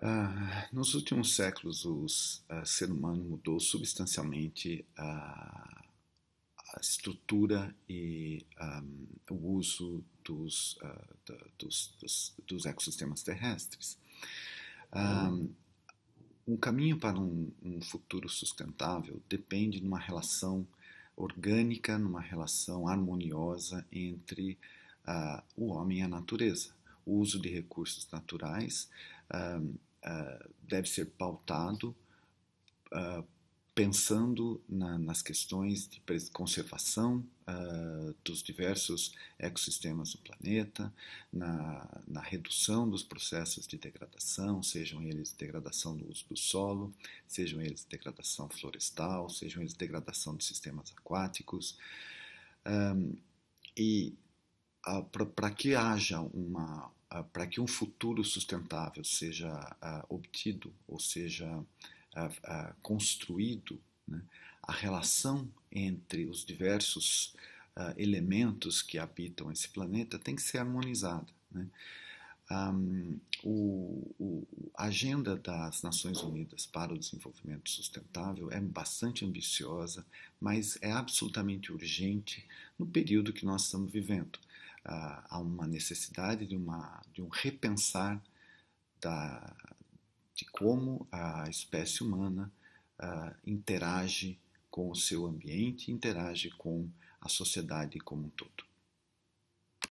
Ah, nos últimos séculos, o uh, ah, ser humano mudou substancialmente a, a estrutura e um, ah, o uso dos, uh, da, dos, dos, dos, ecossistemas terrestres. Um, um caminho para um, um, futuro sustentável depende de uma relação orgânica, numa relação harmoniosa entre uh, o homem e a natureza. O uso de recursos naturais. Um, ah, deve ser pautado uh, pensando na, nas questões de conservação uh, dos diversos ecossistemas do planeta, na, na, redução dos processos de degradação, sejam eles degradação do uso do solo, sejam eles degradação florestal, sejam eles degradação de sistemas aquáticos. Um, e para que haja uma, ah, para que um futuro sustentável seja ah, obtido ou seja ah, construído, né, a relação entre os diversos elementos que habitam esse planeta tem que ser harmonizada. Né? Um, o, o, a agenda das Nações Unidas para o Desenvolvimento Sustentável é bastante ambiciosa, mas é absolutamente urgente no período que nós estamos vivendo. Ah, há uma necessidade de, uma, de um repensar da, de como a espécie humana uh, interage com o seu ambiente, interage com a sociedade como um todo.